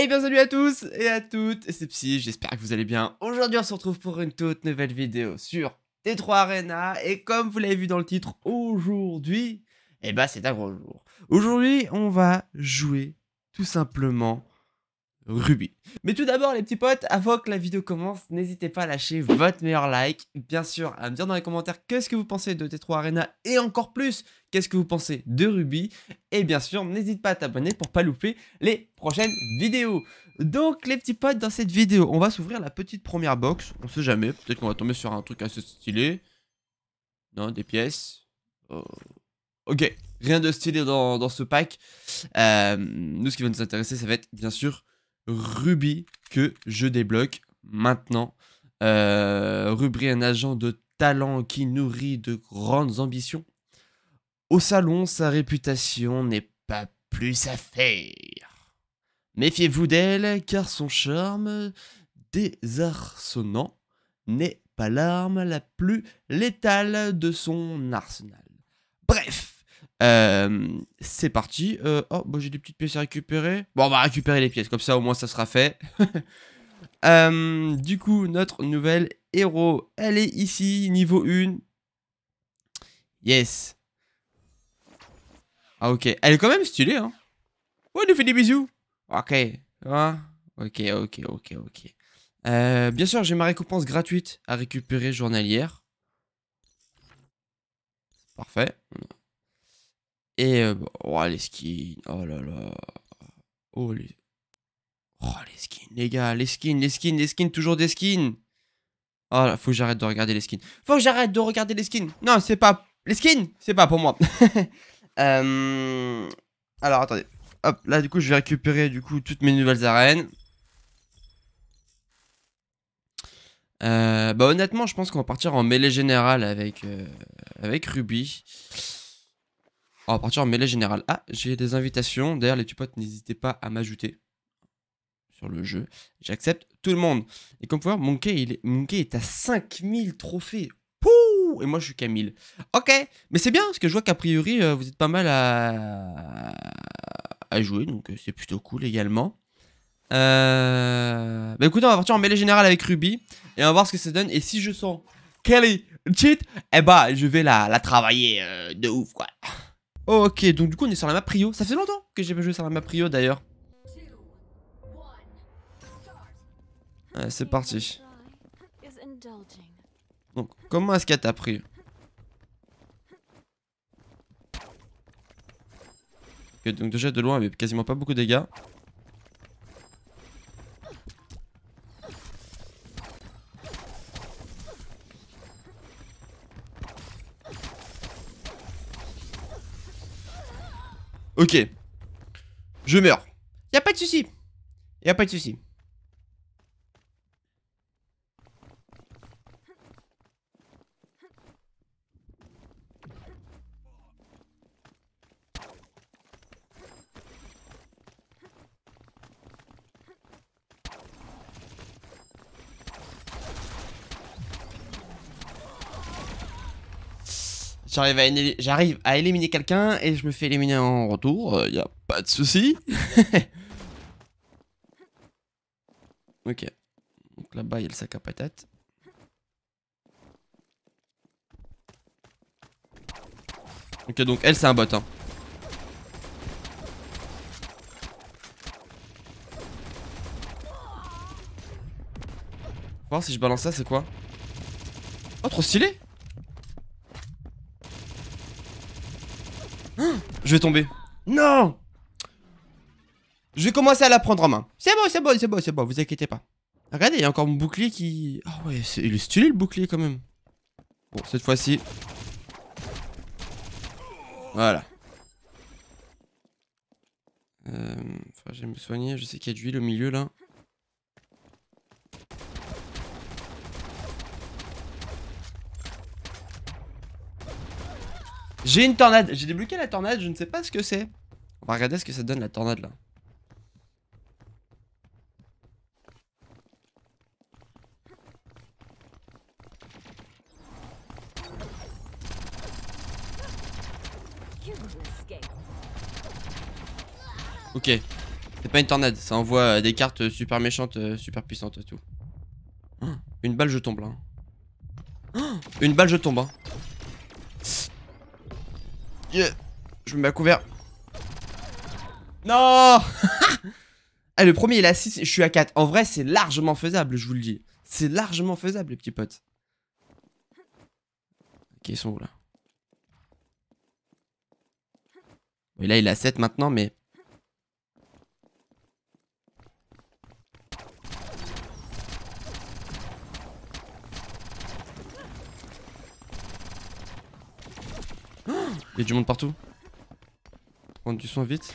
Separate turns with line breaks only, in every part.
Et eh bien salut à tous et à toutes, c'est Psy, j'espère que vous allez bien. Aujourd'hui on se retrouve pour une toute nouvelle vidéo sur T3 Arena et comme vous l'avez vu dans le titre, aujourd'hui, eh ben c'est un gros jour. Aujourd'hui on va jouer tout simplement Ruby. Mais tout d'abord les petits potes, avant que la vidéo commence, n'hésitez pas à lâcher votre meilleur like, bien sûr à me dire dans les commentaires qu'est-ce que vous pensez de T3 Arena et encore plus qu'est-ce que vous pensez de Ruby et bien sûr n'hésite pas à t'abonner pour pas louper les prochaines vidéos. Donc les petits potes dans cette vidéo, on va s'ouvrir la petite première box, on sait jamais, peut-être qu'on va tomber sur un truc assez stylé. Non, des pièces. Oh. Ok, rien de stylé dans, ce pack. Euh, nous, ce qui va nous intéresser, ça va être bien sûr Ruby que je débloque maintenant. Euh, Ruby, un agent de talent qui nourrit de grandes ambitions. Au salon, sa réputation n'est pas plus à faire. Méfiez-vous d'elle, car son charme désarçonnant n'est pas l'arme la plus létale de son arsenal. Bref, euh, c'est parti. Euh, oh, bon, bah, j'ai des petites pièces à récupérer. Bon, on va récupérer les pièces, comme ça au moins ça sera fait. Euh, du coup, notre nouvelle héros, elle est ici, niveau 1. Yes. Ah, ok. Elle est quand même stylée, hein. Ouais, elle nous fait des bisous. Ok. Hein. ok, ok, ok, ok. bien sûr, j'ai ma récompense gratuite à récupérer journalière. Parfait. Et euh, oh, les skins, oh là là. Oh les... oh les skins, les gars, les skins, les skins, les skins, toujours des skins. Oh là, faut que j'arrête de regarder les skins. Faut que j'arrête de regarder les skins. Non, c'est pas... Les skins, c'est pas pour moi. Euh, alors, attendez. Hop, là, du coup, je vais récupérer, du coup, toutes mes nouvelles arènes. Euh, bah honnêtement, je pense qu'on va partir en mêlée générale avec, avec Ruby. On va partir en mêlée générale. Ah, j'ai des invitations. D'ailleurs, les tupotes, n'hésitez pas à m'ajouter sur le jeu. J'accepte tout le monde. Et comme vous pouvez voir, Monkey, est, est à 5000 trophées. Pouh Et moi, je suis Camille Ok, mais c'est bien, parce que je vois qu'a priori, euh, vous êtes pas mal à, jouer. Donc, euh, c'est plutôt cool également. Euh... Bah écoutez, on va partir en mêlée générale avec Ruby. Et on va voir ce que ça donne. Et si je sens Kelly cheat, eh bah, je vais la, travailler euh, de ouf, quoi. Oh, ok, donc du coup on est sur la map Ça fait longtemps que j'ai pas joué sur la map Rio d'ailleurs. Allez, c'est parti. Donc, comment est-ce qu'elle t'a pris Ok Donc déjà de loin, elle avait quasiment pas beaucoup de dégâts. Ok. Je meurs. Y a pas de souci. Y a pas de souci. j'arrive à, éliminer, quelqu'un et je me fais éliminer en retour, il euh, a pas de souci. ok. Donc là-bas, il y le sac à patates. Ok, donc elle, c'est un bot. Hein. Voir si je balance ça, c'est quoi Oh, trop stylé Je vais tomber. Non Je vais commencer à la prendre en main. C'est bon, c'est bon, c'est bon, c'est bon, vous inquiétez pas. Regardez, il y a encore mon bouclier qui... Ah ouais, il est stylé le bouclier quand même. Bon, cette fois-ci... Voilà. je euh, vais me soigner, je sais qu'il y a de l'huile au milieu là. J'ai une tornade. J'ai débloqué la tornade, je ne sais pas ce que c'est. On va regarder ce que ça donne la tornade là. Ok. C'est pas une tornade, ça envoie euh, des cartes euh, super méchantes, euh, super puissantes et tout. Hein. Une balle je tombe là. Hein. Une balle je tombe hein. Je me mets à couvert. Non Ah, le premier il a 6, je suis à 4. En vrai, c'est largement faisable, je vous le dis. C'est largement faisable, les petits potes. Ok, ils sont où là Oui, là il a 7 maintenant, mais Y'a du monde partout. Prendre du soin vite.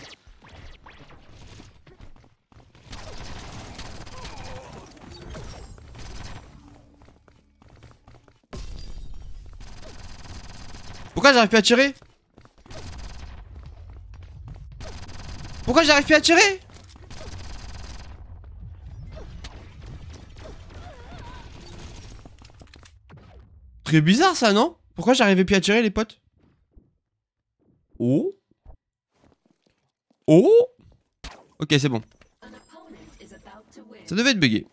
Pourquoi j'arrive plus à tirer Pourquoi j'arrive plus à tirer Très bizarre ça non Pourquoi j'arrivais plus à tirer les potes Oh Oh Ok, c'est bon. Ça devait être bugué.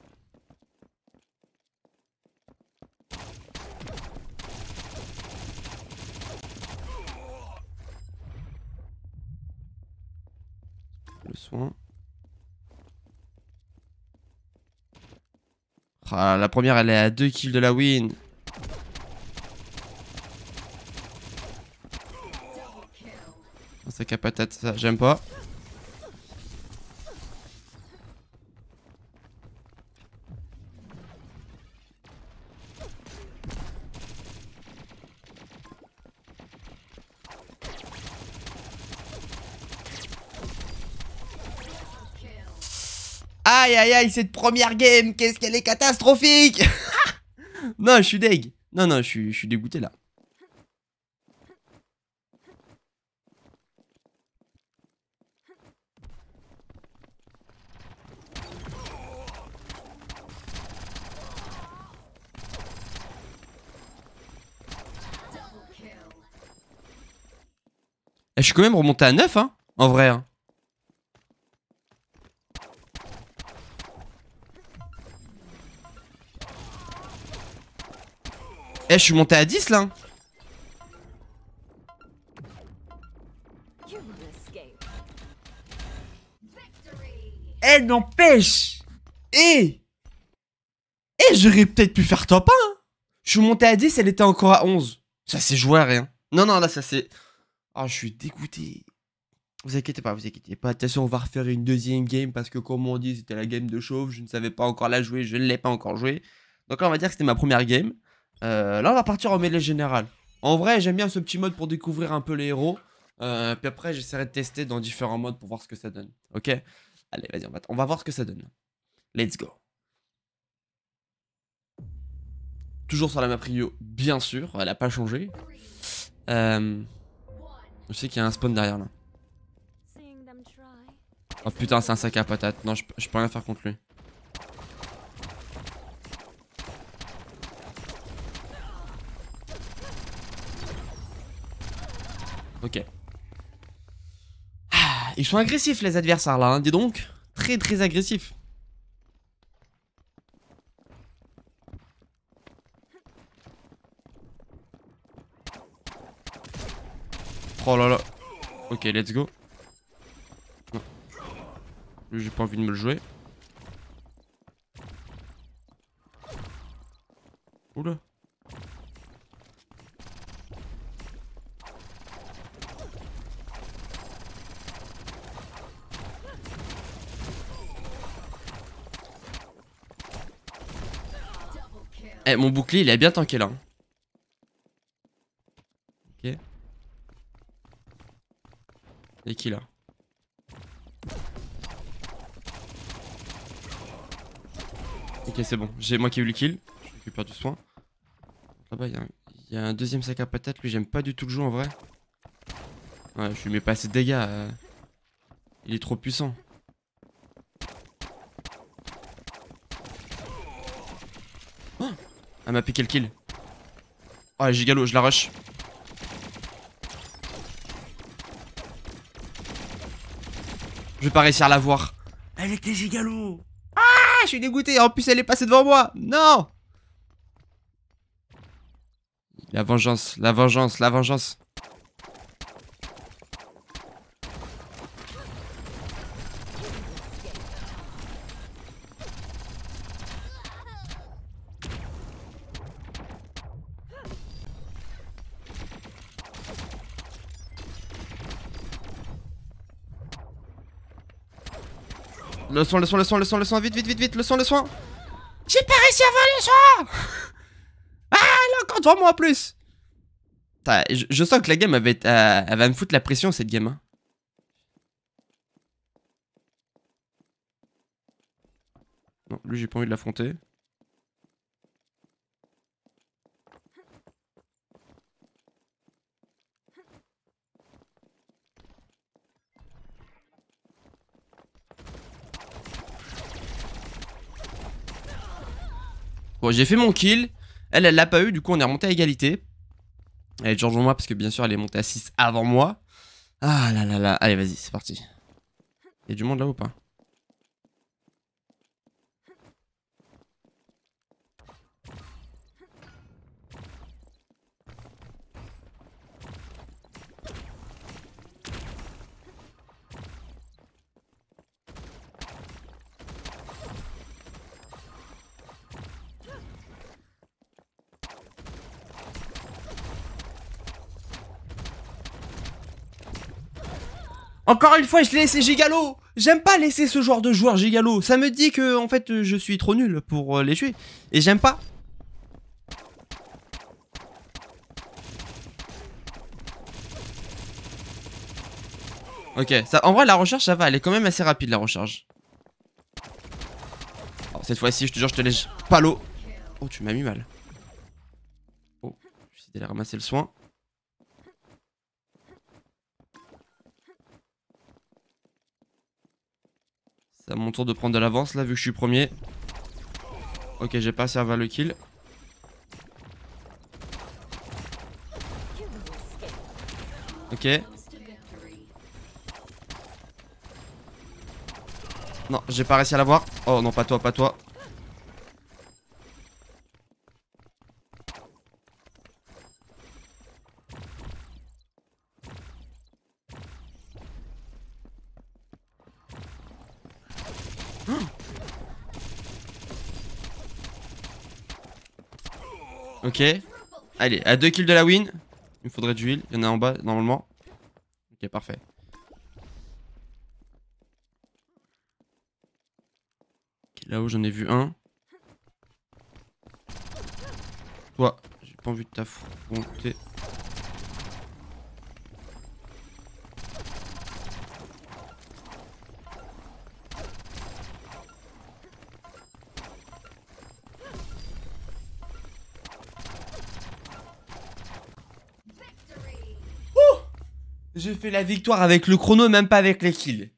Le soin. Ah, la première, elle est à 2 kills de la win. C'est qu'à patate, ça, j'aime pas. Aïe aïe aïe, cette première game, qu'est-ce qu'elle est catastrophique Non, je suis deg. Non, non, je suis dégoûté là. Je suis quand même remonté à 9, hein, en vrai. Hein. Eh, je suis monté à 10, là. Eh, n'empêche Eh Eh, j'aurais peut-être pu faire top 1. Hein. Je suis monté à 10, elle était encore à 11. Ça s'est joué à rien. Non, non, là, ça s'est... Ah, je suis dégoûté. Vous inquiétez pas, vous inquiétez pas. Attention on va refaire une deuxième game parce que, comme on dit, c'était la game de chauve. Je ne savais pas encore la jouer, je ne l'ai pas encore jouée. Donc là, on va dire que c'était ma première game. Euh, là, on va partir en mêlée général En vrai, j'aime bien ce petit mode pour découvrir un peu les héros. Euh, puis après, j'essaierai de tester dans différents modes pour voir ce que ça donne. Ok Allez, vas-y, on va, voir ce que ça donne. Let's go. Toujours sur la map Rio, bien sûr. Elle n'a pas changé. Euh. Je sais qu'il y a un spawn derrière là. Oh putain, c'est un sac à patates. Non, je, peux rien faire contre lui. Ok. Ah, ils sont agressifs les adversaires là, hein, dis donc. Très très agressifs. Oh là là. Ok, let's go. j'ai pas envie de me le jouer. Oula. Eh, mon bouclier, il est bien tanké là. Hein. Et qui là Ok c'est bon, j'ai moi qui ai eu le kill, je récupère du soin. Là-bas il y, a un deuxième sac à patates, lui j'aime pas du tout le jeu en vrai. Ouais je lui mets pas assez de dégâts, euh. il est trop puissant. Oh Elle m'a piqué le kill. Oh ah, j'ai je la rush. Je vais pas réussir à la voir. Elle était gigalo. Ah, je suis dégoûté. En plus, elle est passée devant moi. Non. La vengeance, la vengeance, la vengeance. Le son le son le son le son le soin, vite, vite, vite, vite, le son le son J'ai pas réussi à voir le soin Ah, là, encore trois mois en plus je, sens que la game, euh, elle va, me foutre la pression, cette game. Hein. Non, lui, j'ai pas envie de l'affronter. Bon, j'ai fait mon kill. Elle, elle l'a pas eu, du coup, on est remonté à égalité. Elle est toujours moi parce que bien sûr, elle est montée à 6 avant moi. Ah là là là. Allez, vas-y, c'est parti. Y'a du monde là ou pas Encore une fois, je l'ai laissé gigalo J'aime pas laisser ce genre de joueur gigalo. Ça me dit que, en fait, je suis trop nul pour euh, les tuer. Et j'aime pas. Ok, ça, en vrai, la recharge, ça va. Elle est quand même assez rapide, la recharge. Oh, cette fois-ci, je te jure, je te laisse pas l'eau. Oh, tu m'as mis mal. Oh, vais essayer de ramasser le soin. C'est à mon tour de prendre de l'avance là vu que je suis premier. Ok, j'ai pas servi à le kill. Ok. Non, j'ai pas réussi à l'avoir. Oh non, pas toi, pas toi. Ok. Allez, à 2 kills de la win. Il me faudrait du heal. Il y en a en bas, normalement. Ok, parfait. Là-haut, j'en ai vu un. Toi, j'ai pas envie de t'affronter. je fais la victoire avec le chrono, même pas avec les kills.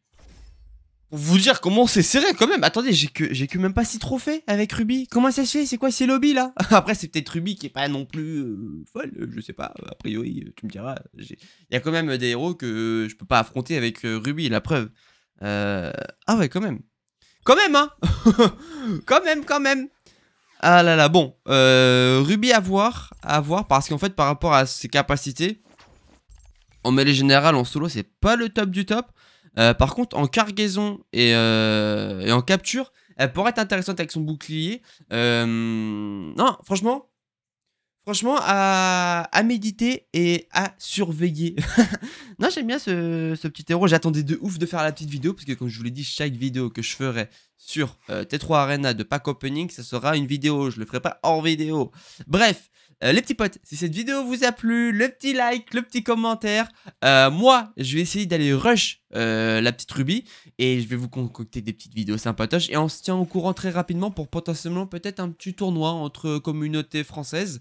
Pour vous dire comment c'est serré quand même. Attendez, j'ai que, que même pas 6 trophées avec Ruby. Comment ça se fait C'est quoi ces lobbies là Après, c'est peut-être Ruby qui est pas non plus euh, folle, je sais pas. A priori, euh, tu me diras. Il y a quand même des héros que je peux pas affronter avec euh, Ruby, la preuve. Ah ouais, quand même. Quand même, hein Quand même, quand même Ah là là, bon. Euh, Ruby à voir, à voir, parce qu'en fait, par rapport à ses capacités, en mêlée générale, en solo, c'est pas le top du top. Euh, par contre, en cargaison euh, et, en capture, elle pourrait être intéressante avec son bouclier. Euh, non, franchement, franchement, à, méditer et à surveiller. non, j'aime bien ce, petit héros. J'attendais de ouf de faire la petite vidéo, parce que comme je vous l'ai dit, chaque vidéo que je ferai sur T3 Arena de pack opening, ça sera une vidéo. Je le ferai pas hors vidéo. Bref. Euh, les petits potes, si cette vidéo vous a plu, le petit like, le petit commentaire. Euh, moi, je vais essayer d'aller rush euh, la petite Ruby et je vais vous concocter des petites vidéos sympatoches. Et on se tient au courant très rapidement pour potentiellement peut-être un petit tournoi entre communautés françaises.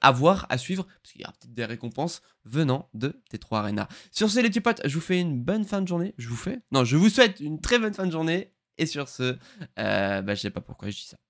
à voir, à suivre, parce qu'il y aura peut-être des récompenses venant de T3 Arena. Sur ce, les petits potes, je vous fais une bonne fin de journée. Je vous fais Non, je vous souhaite une très bonne fin de journée. Et sur ce, euh, bah, je sais pas pourquoi je dis ça.